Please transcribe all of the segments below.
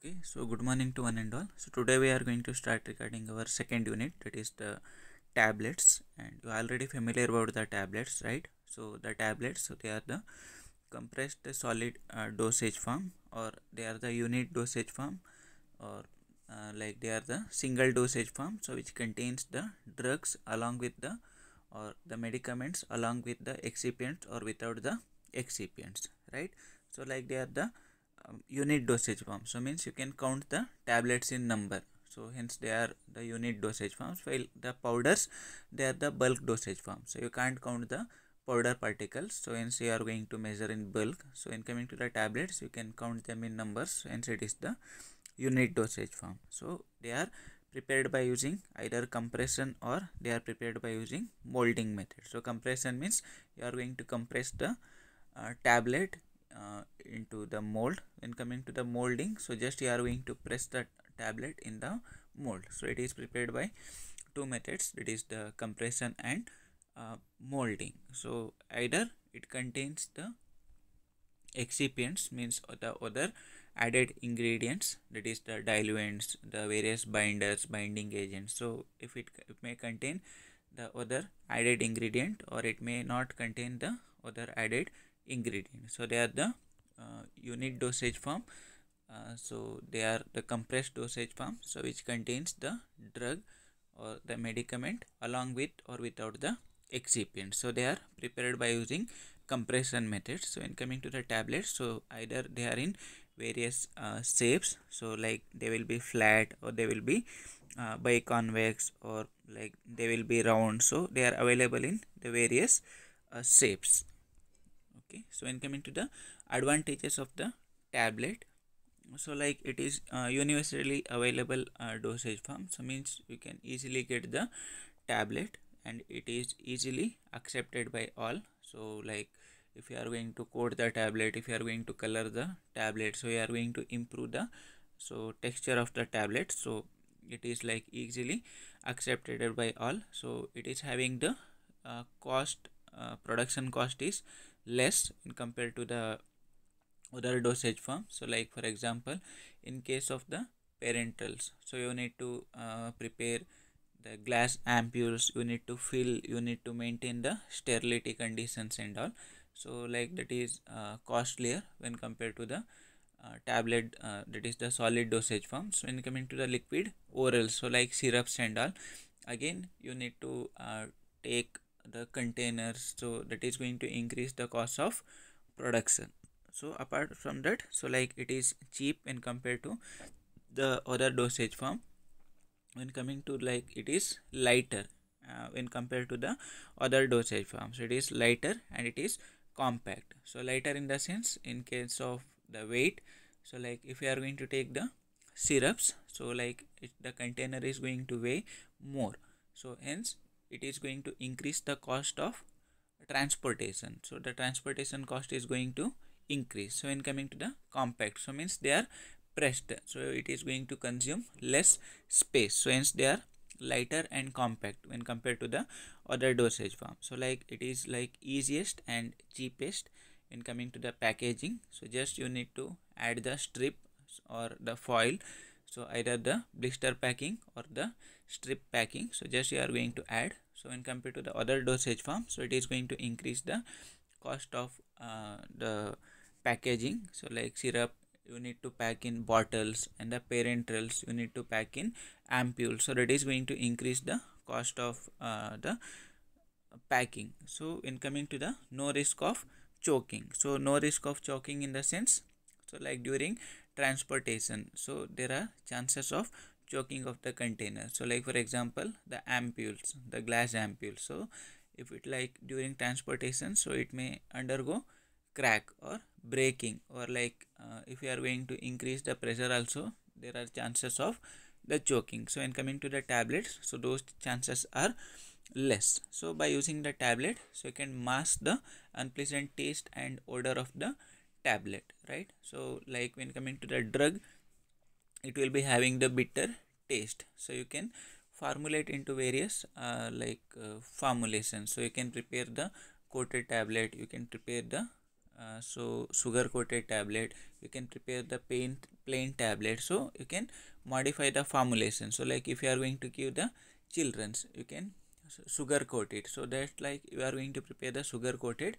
okay so good morning to one and all so today we are going to start regarding our second unit that is the tablets and you are already familiar about the tablets right so the tablets so they are the compressed solid uh, dosage form or they are the unit dosage form or uh, like they are the single dosage form so which contains the drugs along with the or the medicaments along with the excipients or without the excipients right so like they are the um, unit dosage form so means you can count the tablets in number so hence they are the unit dosage forms while the powders they are the bulk dosage form so you can't count the powder particles so hence you are going to measure in bulk so in coming to the tablets you can count them in numbers hence it is the unit dosage form so they are prepared by using either compression or they are prepared by using molding method so compression means you are going to compress the uh, tablet uh, into the mold when coming to the molding so just you are going to press the tablet in the mold so it is prepared by two methods that is the compression and uh, molding so either it contains the excipients means the other added ingredients that is the diluents the various binders binding agents so if it, it may contain the other added ingredient or it may not contain the other added ingredient so they are the uh, unit dosage form uh, so they are the compressed dosage form so which contains the drug or the medicament along with or without the excipient so they are prepared by using compression method so in coming to the tablets so either they are in various uh, shapes so like they will be flat or they will be uh, biconvex or like they will be round so they are available in the various uh, shapes okay so when coming to the advantages of the tablet so like it is uh, universally available uh, dosage form so means you can easily get the tablet and it is easily accepted by all so like if you are going to code the tablet if you are going to color the tablet so you are going to improve the so texture of the tablet so it is like easily accepted by all so it is having the uh, cost uh, production cost is less in compared to the other dosage form so like for example in case of the parentals so you need to uh, prepare the glass ampules you need to fill you need to maintain the sterility conditions and all so like that is uh, costlier when compared to the uh, tablet uh, that is the solid dosage form so in coming to the liquid oral so like syrups and all again you need to uh, take the containers so that is going to increase the cost of production so apart from that so like it is cheap when compared to the other dosage form when coming to like it is lighter uh, when compared to the other dosage form so it is lighter and it is compact so lighter in the sense in case of the weight so like if you are going to take the syrups so like it, the container is going to weigh more so hence it is going to increase the cost of transportation so the transportation cost is going to increase so in coming to the compact so means they are pressed so it is going to consume less space so hence they are lighter and compact when compared to the other dosage form so like it is like easiest and cheapest in coming to the packaging so just you need to add the strip or the foil so either the blister packing or the strip packing so just you are going to add so when compared to the other dosage form so it is going to increase the cost of uh, the packaging so like syrup you need to pack in bottles and the parenterals you need to pack in ampules so that is going to increase the cost of uh, the packing so in coming to the no risk of choking so no risk of choking in the sense so like during transportation so there are chances of choking of the container so like for example the ampules the glass ampules. so if it like during transportation so it may undergo crack or breaking or like uh, if you are going to increase the pressure also there are chances of the choking so in coming to the tablets so those chances are less so by using the tablet so you can mask the unpleasant taste and odor of the tablet right so like when coming to the drug it will be having the bitter taste so you can formulate into various uh, like uh, formulations so you can prepare the coated tablet you can prepare the uh, so sugar coated tablet you can prepare the plain plain tablet so you can modify the formulation so like if you are going to give the children's you can sugar coated. so that like you are going to prepare the sugar coated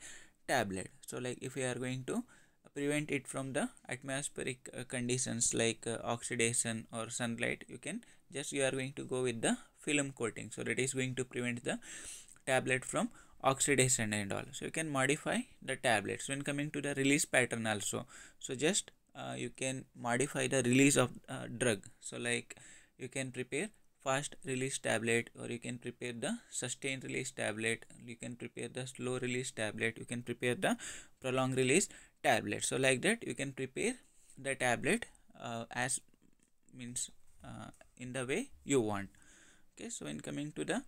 tablet so like if you are going to prevent it from the atmospheric uh, conditions like uh, oxidation or sunlight you can just you are going to go with the film coating so that is going to prevent the tablet from oxidation and all so you can modify the tablets when coming to the release pattern also so just uh, you can modify the release of uh, drug so like you can prepare fast release tablet or you can prepare the sustained release tablet you can prepare the slow release tablet you can prepare the prolonged release tablet so like that you can prepare the tablet uh, as means uh, in the way you want okay so in coming to the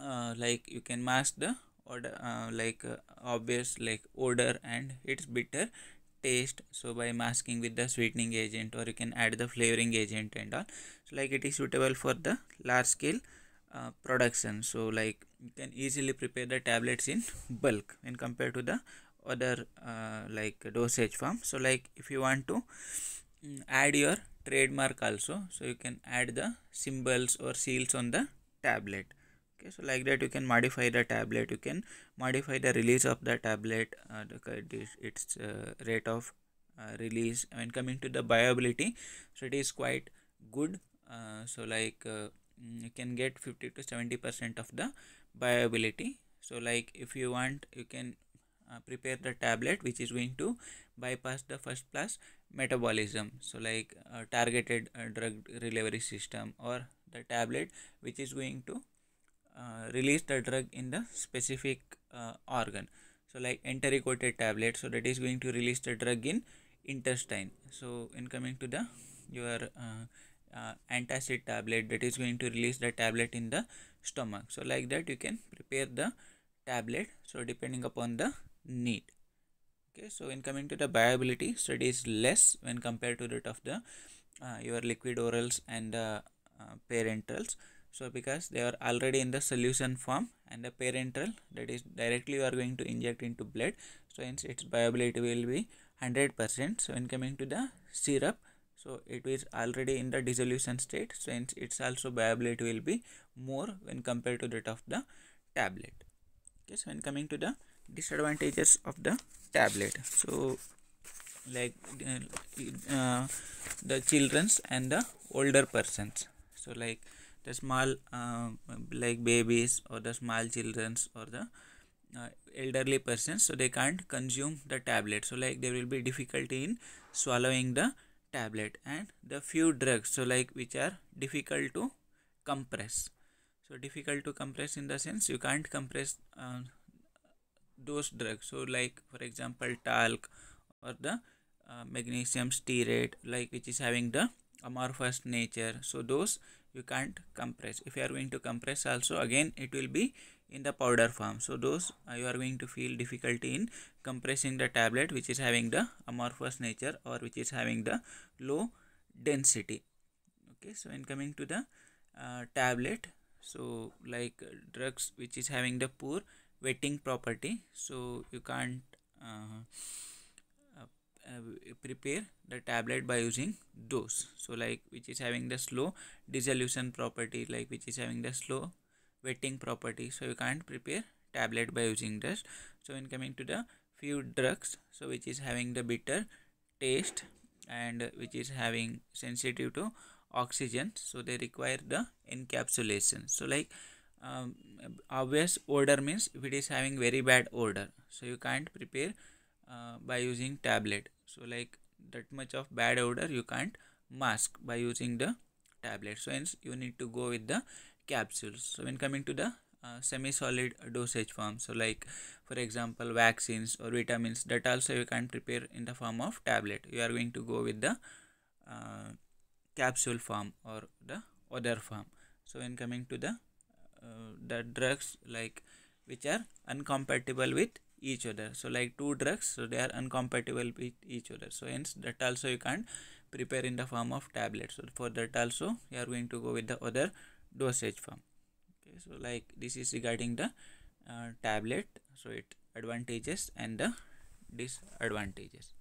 uh, like you can mask the order uh, like uh, obvious like odor and its bitter taste so by masking with the sweetening agent or you can add the flavoring agent and all so like it is suitable for the large scale uh, production so like you can easily prepare the tablets in bulk when compared to the other uh, like dosage form so like if you want to mm, add your trademark also so you can add the symbols or seals on the tablet okay so like that you can modify the tablet you can modify the release of the tablet uh, the, its uh, rate of uh, release and coming to the viability so it is quite good uh, so like uh, mm, you can get 50 to 70 percent of the viability so like if you want you can uh, prepare the tablet which is going to bypass the first plus metabolism so like targeted drug delivery system or the tablet which is going to uh, release the drug in the specific uh, organ so like enteric-coated tablet so that is going to release the drug in intestine so in coming to the your uh, uh, antacid tablet that is going to release the tablet in the stomach so like that you can prepare the tablet so depending upon the need okay so in coming to the viability so is less when compared to that of the uh, your liquid orals and the parentals so because they are already in the solution form and the parenteral that is directly you are going to inject into blood so hence its viability will be 100% so when coming to the syrup so it is already in the dissolution state so hence its also viability will be more when compared to that of the tablet okay so when coming to the disadvantages of the tablet so like uh, the children's and the older persons so like the small uh, like babies or the small childrens or the uh, elderly persons so they can't consume the tablet so like there will be difficulty in swallowing the tablet and the few drugs so like which are difficult to compress so difficult to compress in the sense you can't compress uh, those drugs so like for example talc or the uh, magnesium stearate like which is having the amorphous nature so those you can't compress if you are going to compress also again it will be in the powder form so those uh, you are going to feel difficulty in compressing the tablet which is having the amorphous nature or which is having the low density okay so in coming to the uh, tablet so like uh, drugs which is having the poor wetting property so you can't uh, uh, prepare the tablet by using dose so like which is having the slow dissolution property like which is having the slow wetting property so you can't prepare tablet by using this so in coming to the few drugs so which is having the bitter taste and which is having sensitive to oxygen so they require the encapsulation so like um, obvious odor means if it is having very bad odor so you can't prepare uh, by using tablet so like that much of bad odor you can't mask by using the tablet so hence you need to go with the capsules so when coming to the uh, semi-solid dosage form so like for example vaccines or vitamins that also you can prepare in the form of tablet you are going to go with the uh, capsule form or the other form so when coming to the uh, the drugs like which are incompatible with each other so like two drugs so they are incompatible with each other so hence that also you can't prepare in the form of tablets so for that also you are going to go with the other dosage form okay so like this is regarding the uh, tablet so it advantages and the disadvantages